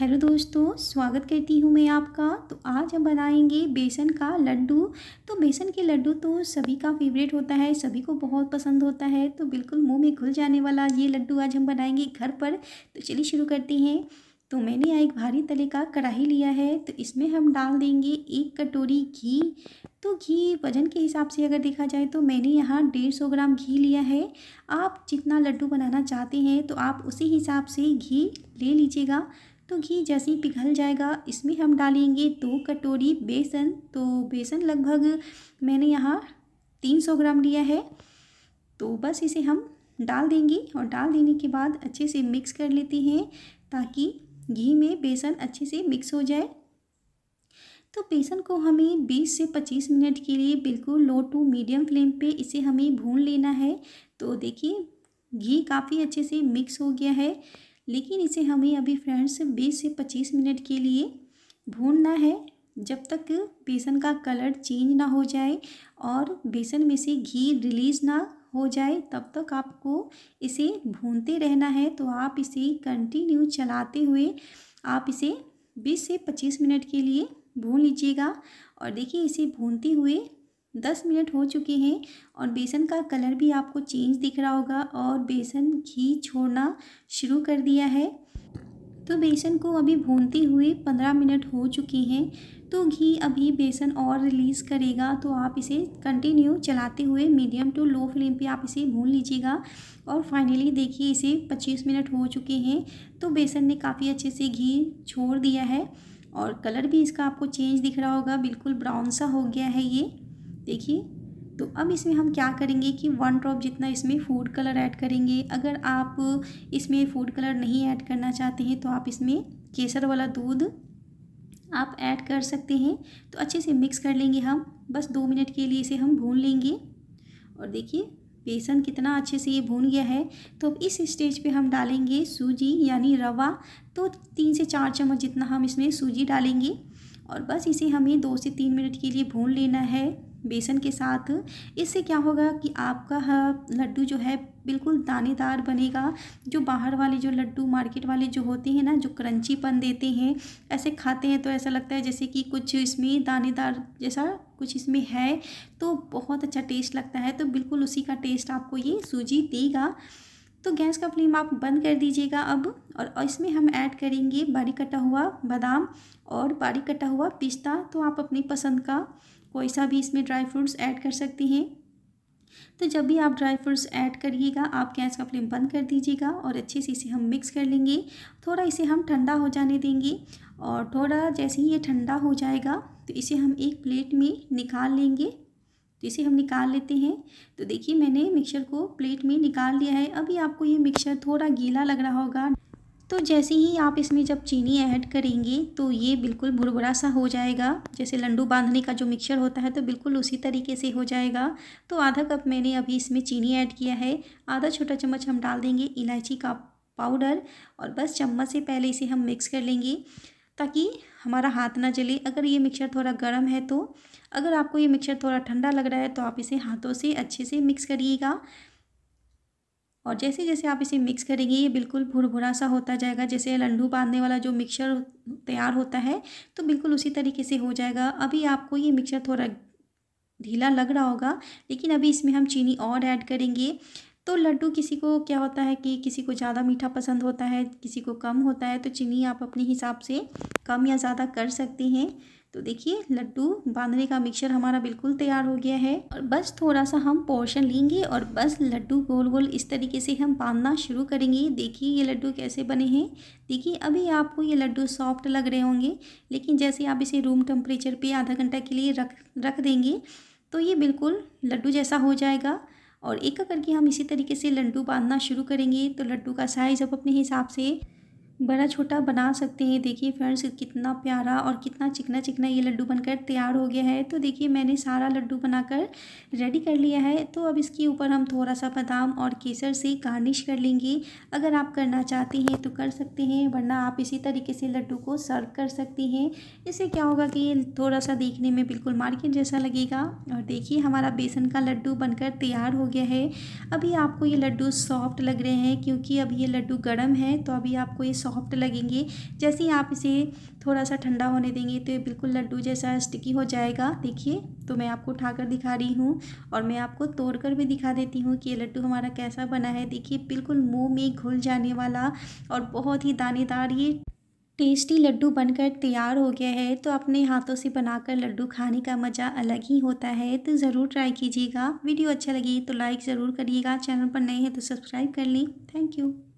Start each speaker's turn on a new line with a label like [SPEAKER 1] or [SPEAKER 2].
[SPEAKER 1] hello दोस्तों स्वागत करती हूँ मैं आपका तो आज हम बनाएंगे बेसन का लड्डू तो बेसन के लड्डू तो सभी का फेवरेट होता है सभी को बहुत पसंद होता है तो बिल्कुल मुंह में घुल जाने वाला ये लड्डू आज हम बनाएंगे घर पर तो चलिए शुरू करते हैं तो मैंने यहाँ एक भारी तले का कढ़ाई लिया है तो इसमें हम डाल देंगे एक कटोरी घी तो घी वजन के हिसाब से अगर देखा जाए तो मैंने यहाँ डेढ़ सौ ग्राम घी लिया है आप जितना लड्डू बनाना चाहते हैं तो आप उसी हिसाब से घी ले लीजिएगा तो घी जैसे ही पिघल जाएगा इसमें हम डालेंगे दो कटोरी बेसन तो बेसन लगभग मैंने यहाँ तीन सौ ग्राम लिया है तो बस इसे हम डाल देंगे और डाल देने के बाद अच्छे से मिक्स कर लेते हैं ताकि घी में बेसन अच्छे से मिक्स हो जाए तो बेसन को हमें 20 से 25 मिनट के लिए बिल्कुल लो टू मीडियम फ्लेम पे इसे हमें भून लेना है तो देखिए घी काफ़ी अच्छे से मिक्स हो गया है लेकिन इसे हमें अभी फ्रेंड्स बीस से पच्चीस मिनट के लिए भूनना है जब तक बेसन का कलर चेंज ना हो जाए और बेसन में से घी रिलीज़ ना हो जाए तब तक आपको इसे भूनते रहना है तो आप इसे कंटिन्यू चलाते हुए आप इसे 20 से 25 मिनट के लिए भून लीजिएगा और देखिए इसे भूनते हुए दस मिनट हो चुके हैं और बेसन का कलर भी आपको चेंज दिख रहा होगा और बेसन घी छोड़ना शुरू कर दिया है तो बेसन को अभी भूनते हुए पंद्रह मिनट हो चुके हैं तो घी अभी बेसन और रिलीज़ करेगा तो आप इसे कंटिन्यू चलाते हुए मीडियम टू लो फ्लेम पे आप इसे भून लीजिएगा और फाइनली देखिए इसे पच्चीस मिनट हो चुके हैं तो बेसन ने काफ़ी अच्छे से घी छोड़ दिया है और कलर भी इसका आपको चेंज दिख रहा होगा बिल्कुल ब्राउन सा हो गया है ये देखिए तो अब इसमें हम क्या करेंगे कि वन ड्रॉप जितना इसमें फूड कलर ऐड करेंगे अगर आप इसमें फूड कलर नहीं ऐड करना चाहते हैं तो आप इसमें केसर वाला दूध आप ऐड कर सकते हैं तो अच्छे से मिक्स कर लेंगे हम बस दो मिनट के लिए इसे हम भून लेंगे और देखिए बेसन कितना अच्छे से ये भून गया है तो अब इस स्टेज पे हम डालेंगे सूजी यानी रवा तो तीन से चार चम्मच जितना हम इसमें सूजी डालेंगे और बस इसे हमें दो से तीन मिनट के लिए भून लेना है बेसन के साथ इससे क्या होगा कि आपका लड्डू जो है बिल्कुल दानेदार बनेगा जो बाहर वाले जो लड्डू मार्केट वाले जो होते हैं ना जो क्रंचीपन देते हैं ऐसे खाते हैं तो ऐसा लगता है जैसे कि कुछ इसमें दानेदार जैसा कुछ इसमें है तो बहुत अच्छा टेस्ट लगता है तो बिल्कुल उसी का टेस्ट आपको ये सूजी देगा तो गैस का फ्लेम आप बंद कर दीजिएगा अब और इसमें हम ऐड करेंगे बारीक कटा हुआ बादाम और बारीक कटा हुआ पिस्ता तो आप अपनी पसंद का कोई सा भी इसमें ड्राई फ्रूट्स ऐड कर सकती हैं तो जब भी आप ड्राई फ्रूट्स ऐड करिएगा आप गैस का फ्लेम बंद कर दीजिएगा और अच्छे से इसे हम मिक्स कर लेंगे थोड़ा इसे हम ठंडा हो जाने देंगे और थोड़ा जैसे ही ये ठंडा हो जाएगा तो इसे हम एक प्लेट में निकाल लेंगे तो इसे हम निकाल लेते हैं तो देखिए मैंने मिक्सर को प्लेट में निकाल लिया है अभी आपको ये मिक्सर थोड़ा गीला लग रहा होगा तो जैसे ही आप इसमें जब चीनी ऐड करेंगे तो ये बिल्कुल भुरभुरा सा हो जाएगा जैसे लंडू बांधने का जो मिक्सचर होता है तो बिल्कुल उसी तरीके से हो जाएगा तो आधा कप मैंने अभी इसमें चीनी ऐड किया है आधा छोटा चम्मच हम डाल देंगे इलायची का पाउडर और बस चम्मच से पहले इसे हम मिक्स कर लेंगे ताकि हमारा हाथ ना जले अगर ये मिक्सचर थोड़ा गर्म है तो अगर आपको ये मिक्सचर थोड़ा ठंडा लग रहा है तो आप इसे हाथों से अच्छे से मिक्स करिएगा और जैसे जैसे आप इसे मिक्स करेंगे ये बिल्कुल भुरभुरा सा होता जाएगा जैसे लंडू बांधने वाला जो मिक्सचर तैयार होता है तो बिल्कुल उसी तरीके से हो जाएगा अभी आपको ये मिक्सचर थोड़ा ढीला लग रहा होगा लेकिन अभी इसमें हम चीनी और ऐड करेंगे तो लड्डू किसी को क्या होता है कि किसी को ज़्यादा मीठा पसंद होता है किसी को कम होता है तो चीनी आप अपने हिसाब से कम या ज़्यादा कर सकते हैं तो देखिए लड्डू बांधने का मिक्सर हमारा बिल्कुल तैयार हो गया है और बस थोड़ा सा हम पोर्शन लेंगे और बस लड्डू गोल गोल इस तरीके से हम बांधना शुरू करेंगे देखिए ये लड्डू कैसे बने हैं देखिए अभी आपको ये लड्डू सॉफ्ट लग रहे होंगे लेकिन जैसे आप इसे रूम टेम्परेचर पर आधा घंटा के लिए रख रख देंगे तो ये बिल्कुल लड्डू जैसा हो जाएगा और एक करके हम इसी तरीके से लड्डू बांधना शुरू करेंगे तो लड्डू का साइज़ अब अपने हिसाब से बड़ा छोटा बना सकते हैं देखिए फ्रेंड्स कितना प्यारा और कितना चिकना चिकना ये लड्डू बनकर तैयार हो गया है तो देखिए मैंने सारा लड्डू बनाकर रेडी कर लिया है तो अब इसके ऊपर हम थोड़ा सा बादाम और केसर से गार्निश कर लेंगे अगर आप करना चाहते हैं तो कर सकते हैं वरना आप इसी तरीके से लड्डू को सर्व कर सकते हैं इससे क्या होगा कि ये थोड़ा सा देखने में बिल्कुल मार्केट जैसा लगेगा और देखिए हमारा बेसन का लड्डू बनकर तैयार हो गया है अभी आपको ये लड्डू सॉफ्ट लग रहे हैं क्योंकि अब ये लड्डू गर्म है तो अभी आपको ये सॉफ्ट लगेंगे जैसे ही आप इसे थोड़ा सा ठंडा होने देंगे तो ये बिल्कुल लड्डू जैसा स्टिकी हो जाएगा देखिए तो मैं आपको उठाकर दिखा रही हूँ और मैं आपको तोड़ कर भी दिखा देती हूँ कि ये लड्डू हमारा कैसा बना है देखिए बिल्कुल मुँह में घुल जाने वाला और बहुत ही दानेदार ये टेस्टी लड्डू बनकर तैयार हो गया है तो अपने हाथों से बनाकर लड्डू खाने का मज़ा अलग ही होता है तो ज़रूर ट्राई कीजिएगा वीडियो अच्छा लगे तो लाइक ज़रूर करिएगा चैनल पर नए हैं तो सब्सक्राइब कर लें थैंक यू